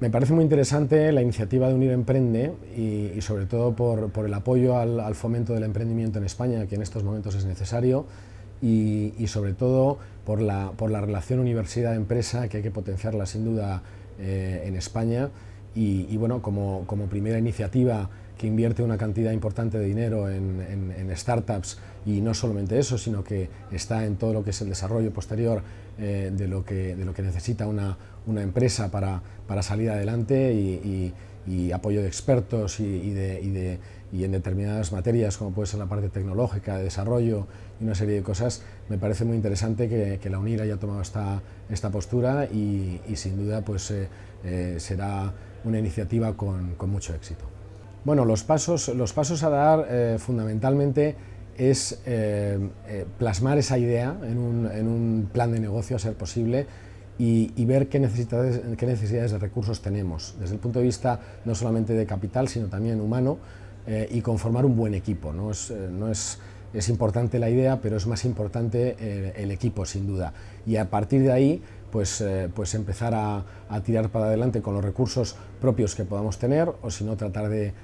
Me parece muy interesante la iniciativa de Unir Emprende y, sobre todo por, el apoyo al, fomento del emprendimiento en España, que en estos momentos es necesario, y, sobre todo por la, relación universidad-empresa, que hay que potenciarla sin duda eh, en España. Y, bueno, como primera iniciativa que invierte una cantidad importante de dinero en, startups y no solamente eso, sino que está en todo lo que es el desarrollo posterior eh, de, lo que, de lo que necesita una, empresa para, salir adelante y, apoyo de expertos y, en determinadas materias, como puede ser la parte tecnológica, de desarrollo y una serie de cosas, me parece muy interesante que, la UNIR haya tomado esta, postura y, sin duda pues, eh, eh, será una iniciativa con mucho éxito. Bueno, los pasos, a dar eh, fundamentalmente es eh, eh, plasmar esa idea en un, plan de negocio a ser posible y, ver qué necesidades, de recursos tenemos, desde el punto de vista no solamente de capital, sino también humano, y conformar un buen equipo. No es, es importante la idea, pero es más importante el equipo, sin duda. Y a partir de ahí, pues, eh, pues, empezar a, tirar para adelante con los recursos propios que podamos tener o si no tratar de,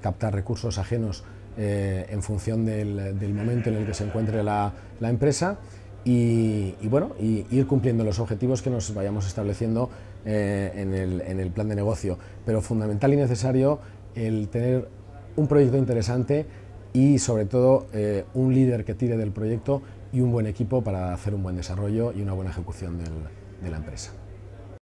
captar recursos ajenos eh, en función del, momento en el que se encuentre la, empresa y, bueno, ir cumpliendo los objetivos que nos vayamos estableciendo eh, en, el, en el plan de negocio. Pero fundamental y necesario el tener un proyecto interesante y sobre todo eh, un líder que tire del proyecto y un buen equipo para hacer un buen desarrollo y una buena ejecución de la empresa.